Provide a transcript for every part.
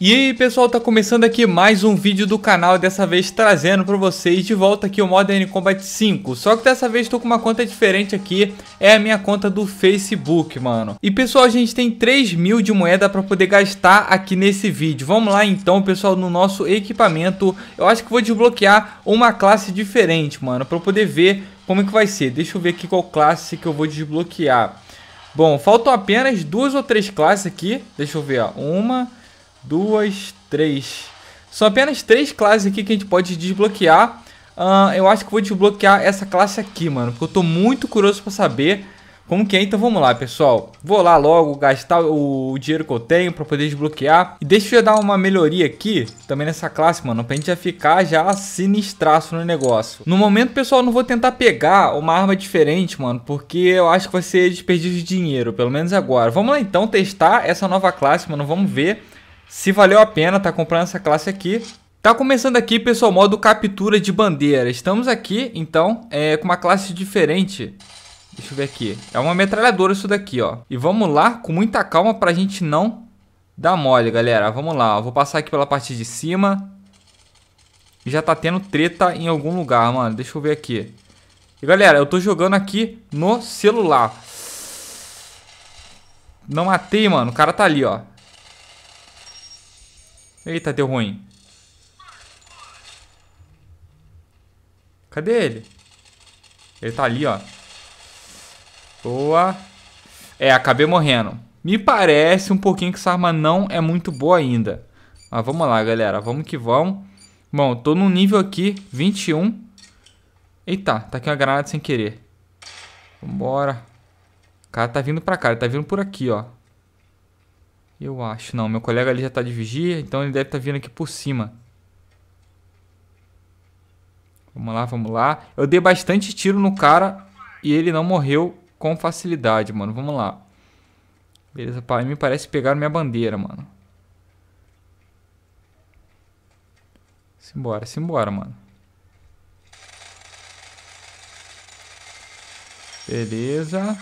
E aí pessoal, tá começando aqui mais um vídeo do canal, dessa vez trazendo pra vocês de volta aqui o Modern Combat 5 Só que dessa vez tô com uma conta diferente aqui, é a minha conta do Facebook, mano E pessoal, a gente tem 3 mil de moeda pra poder gastar aqui nesse vídeo Vamos lá então pessoal, no nosso equipamento, eu acho que vou desbloquear uma classe diferente, mano Pra poder ver como é que vai ser, deixa eu ver aqui qual classe que eu vou desbloquear Bom, faltam apenas duas ou três classes aqui, deixa eu ver ó, uma duas, três. São apenas três classes aqui que a gente pode desbloquear. Uh, eu acho que vou desbloquear essa classe aqui, mano. Porque eu tô muito curioso pra saber como que é. Então vamos lá, pessoal. Vou lá logo gastar o dinheiro que eu tenho pra poder desbloquear. E deixa eu dar uma melhoria aqui também nessa classe, mano. Pra gente já ficar já sinistraço no negócio. No momento, pessoal, não vou tentar pegar uma arma diferente, mano. Porque eu acho que vai ser desperdício de dinheiro, pelo menos agora. Vamos lá então testar essa nova classe, mano. Vamos ver se valeu a pena tá comprando essa classe aqui. Tá começando aqui, pessoal, modo captura de bandeira. Estamos aqui, então, é, com uma classe diferente. Deixa eu ver aqui. É uma metralhadora isso daqui, ó. E vamos lá, com muita calma pra gente não dar mole, galera. Vamos lá, ó. Vou passar aqui pela parte de cima. Já tá tendo treta em algum lugar, mano. Deixa eu ver aqui. E, galera, eu tô jogando aqui no celular. Não matei, mano. O cara tá ali, ó. Eita, deu ruim. Cadê ele? Ele tá ali, ó. Boa. É, acabei morrendo. Me parece um pouquinho que essa arma não é muito boa ainda. Mas vamos lá, galera. Vamos que vamos. Bom, tô num nível aqui, 21. Eita, tá aqui uma granada sem querer. Vambora. O cara tá vindo pra cá. Ele tá vindo por aqui, ó. Eu acho. Não, meu colega ali já tá de vigia, então ele deve estar tá vindo aqui por cima. Vamos lá, vamos lá. Eu dei bastante tiro no cara e ele não morreu com facilidade, mano. Vamos lá. Beleza, pá. Me parece que pegaram minha bandeira, mano. Simbora, simbora, mano. Beleza.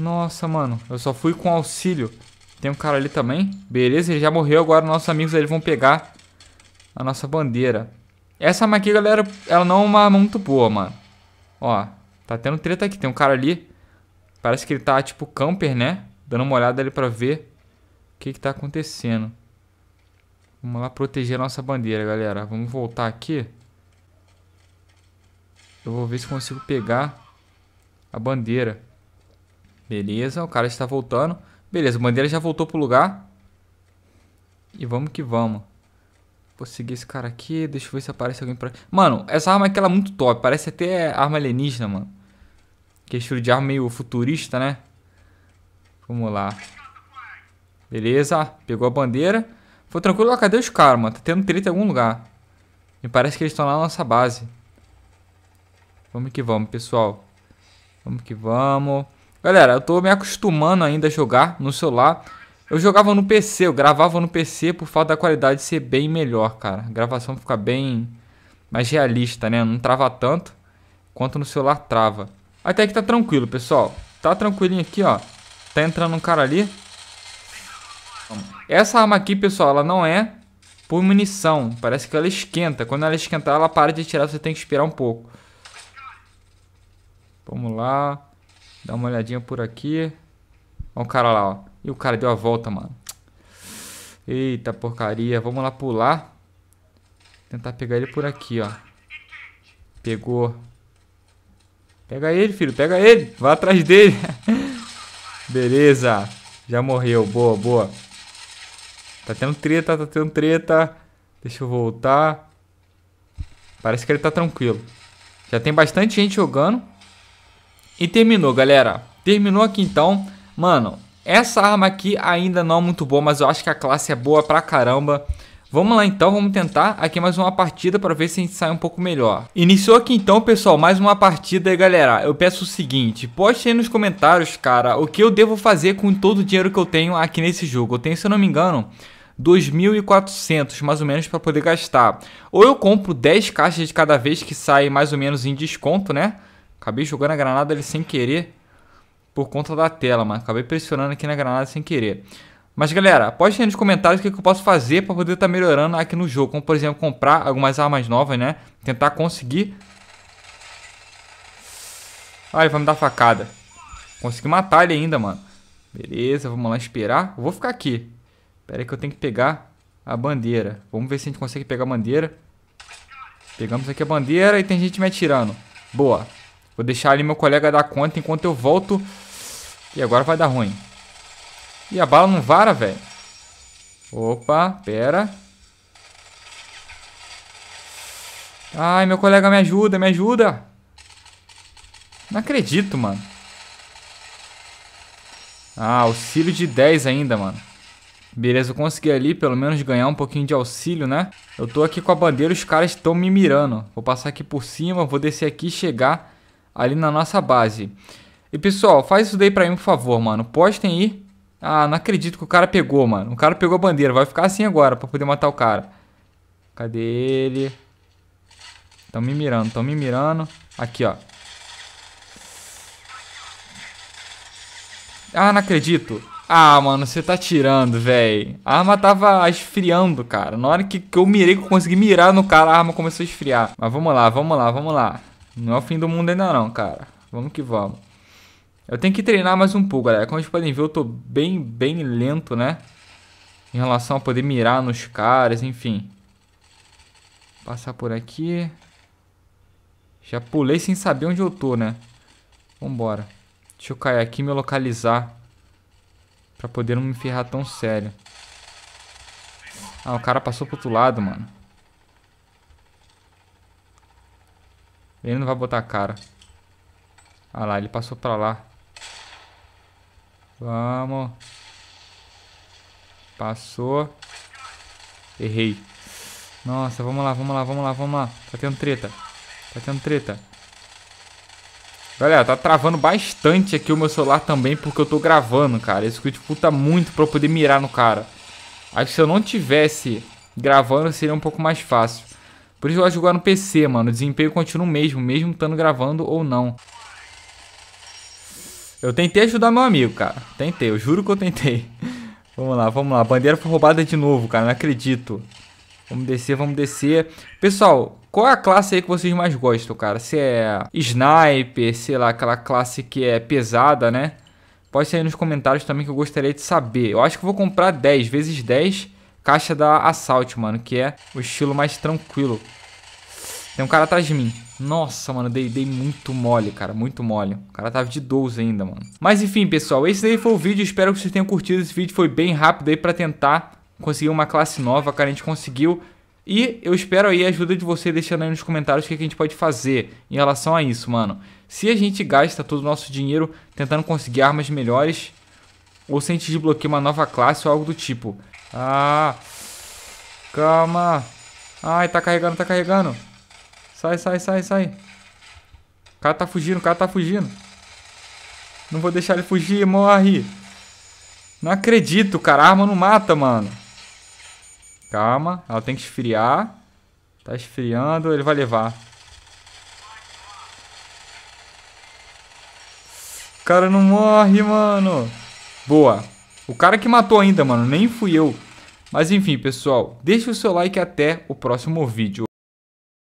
Nossa, mano. Eu só fui com auxílio. Tem um cara ali também. Beleza, ele já morreu. Agora nossos amigos eles vão pegar a nossa bandeira. Essa arma aqui, galera, ela não é uma arma muito boa, mano. Ó, tá tendo treta aqui. Tem um cara ali. Parece que ele tá tipo camper, né? Dando uma olhada ali pra ver o que que tá acontecendo. Vamos lá proteger a nossa bandeira, galera. Vamos voltar aqui. Eu vou ver se consigo pegar a bandeira. Beleza, o cara está voltando. Beleza, o Bandeira já voltou pro lugar. E vamos que vamos. Vou seguir esse cara aqui. Deixa eu ver se aparece alguém pra... Mano, essa arma aqui ela é muito top. Parece até arma alienígena, mano. Que é estilo de arma meio futurista, né? Vamos lá. Beleza, pegou a bandeira. Foi tranquilo. Ah, cadê os caras, mano? Tá tendo treta em algum lugar. Me parece que eles estão lá na nossa base. Vamos que vamos, pessoal. Vamos que vamos. Galera, eu tô me acostumando ainda a jogar no celular. Eu jogava no PC, eu gravava no PC por falta da qualidade ser bem melhor, cara. A gravação fica bem mais realista, né? Não trava tanto quanto no celular trava. Até que tá tranquilo, pessoal. Tá tranquilinho aqui, ó. Tá entrando um cara ali. Essa arma aqui, pessoal, ela não é por munição. Parece que ela esquenta. Quando ela esquentar, ela para de atirar. Você tem que esperar um pouco. Vamos lá. Dá uma olhadinha por aqui. Olha o cara lá, ó. E o cara deu a volta, mano. Eita porcaria. Vamos lá pular. Tentar pegar ele por aqui, ó. Pegou. Pega ele, filho. Pega ele. Vai atrás dele. Beleza. Já morreu. Boa, boa. Tá tendo treta, tá tendo treta. Deixa eu voltar. Parece que ele tá tranquilo. Já tem bastante gente jogando. E terminou, galera. Terminou aqui então. Mano, essa arma aqui ainda não é muito boa, mas eu acho que a classe é boa pra caramba. Vamos lá então, vamos tentar aqui mais uma partida para ver se a gente sai um pouco melhor. Iniciou aqui então, pessoal, mais uma partida e galera, eu peço o seguinte, poste aí nos comentários, cara, o que eu devo fazer com todo o dinheiro que eu tenho aqui nesse jogo. Eu tenho, se eu não me engano, 2.400 mais ou menos para poder gastar. Ou eu compro 10 caixas de cada vez que sai mais ou menos em desconto, né? Acabei jogando a granada ali sem querer por conta da tela, mano. Acabei pressionando aqui na granada sem querer. Mas galera, pode aí nos comentários o que, que eu posso fazer para poder estar tá melhorando aqui no jogo. Como por exemplo, comprar algumas armas novas, né? Tentar conseguir. Ai, ele vai me dar facada. Consegui matar ele ainda, mano. Beleza, vamos lá esperar. Eu vou ficar aqui. Pera aí que eu tenho que pegar a bandeira. Vamos ver se a gente consegue pegar a bandeira. Pegamos aqui a bandeira e tem gente me atirando. Boa. Vou deixar ali meu colega dar conta enquanto eu volto. E agora vai dar ruim. E a bala não vara, velho. Opa, pera. Ai, meu colega, me ajuda, me ajuda. Não acredito, mano. Ah, auxílio de 10 ainda, mano. Beleza, eu consegui ali pelo menos ganhar um pouquinho de auxílio, né? Eu tô aqui com a bandeira, os caras estão me mirando. Vou passar aqui por cima, vou descer aqui e chegar ali na nossa base. E pessoal, faz isso daí pra mim, por favor, mano. Postem aí. Ah, não acredito que o cara pegou, mano. O cara pegou a bandeira. Vai ficar assim agora pra poder matar o cara. Cadê ele? Tão me mirando, tão me mirando. Aqui, ó. Ah, não acredito. Ah, mano, você tá tirando, velho. A arma tava esfriando, cara. Na hora que, que eu mirei, que eu consegui mirar no cara, a arma começou a esfriar. Mas vamos lá, vamos lá, vamos lá. Não é o fim do mundo ainda não, cara. Vamos que vamos. Eu tenho que treinar mais um pouco, galera. Como vocês podem ver, eu tô bem, bem lento, né? Em relação a poder mirar nos caras, enfim. Passar por aqui. Já pulei sem saber onde eu tô, né? Vambora. Deixa eu cair aqui e me localizar. Pra poder não me ferrar tão sério. Ah, o cara passou pro outro lado, mano. Ele não vai botar a cara. Ah lá, ele passou pra lá. Vamos. Passou. Errei. Nossa, vamos lá, vamos lá, vamos lá, vamos lá. Tá tendo treta. Tá tendo treta. Galera, tá travando bastante aqui o meu celular também porque eu tô gravando, cara. Esse que puta tá muito pra eu poder mirar no cara. Acho que se eu não tivesse gravando seria um pouco mais fácil. Por isso eu gosto de jogar no PC, mano. O desempenho continua o mesmo, mesmo estando gravando ou não. Eu tentei ajudar meu amigo, cara. Tentei, eu juro que eu tentei. vamos lá, vamos lá. A bandeira foi roubada de novo, cara. Não acredito. Vamos descer, vamos descer. Pessoal, qual é a classe aí que vocês mais gostam, cara? Se é sniper, sei lá, aquela classe que é pesada, né? Pode ser aí nos comentários também que eu gostaria de saber. Eu acho que vou comprar 10 vezes 10 Caixa da Assault, mano, que é o estilo mais tranquilo. Tem um cara atrás de mim. Nossa, mano, dei, dei muito mole, cara, muito mole. O cara tava de 12 ainda, mano. Mas enfim, pessoal, esse daí foi o vídeo. Espero que vocês tenham curtido. Esse vídeo foi bem rápido aí pra tentar conseguir uma classe nova, cara. A gente conseguiu. E eu espero aí a ajuda de você deixando aí nos comentários o que a gente pode fazer em relação a isso, mano. Se a gente gasta todo o nosso dinheiro tentando conseguir armas melhores, ou se a gente desbloqueia uma nova classe ou algo do tipo. Ah. Calma. Ai, tá carregando, tá carregando. Sai, sai, sai, sai. O cara tá fugindo, o cara tá fugindo. Não vou deixar ele fugir, morre. Não acredito, cara. A arma não mata, mano. Calma. Ela tem que esfriar. Tá esfriando, ele vai levar. O cara não morre, mano. Boa. O cara que matou ainda, mano. Nem fui eu. Mas enfim, pessoal, deixe o seu like até o próximo vídeo.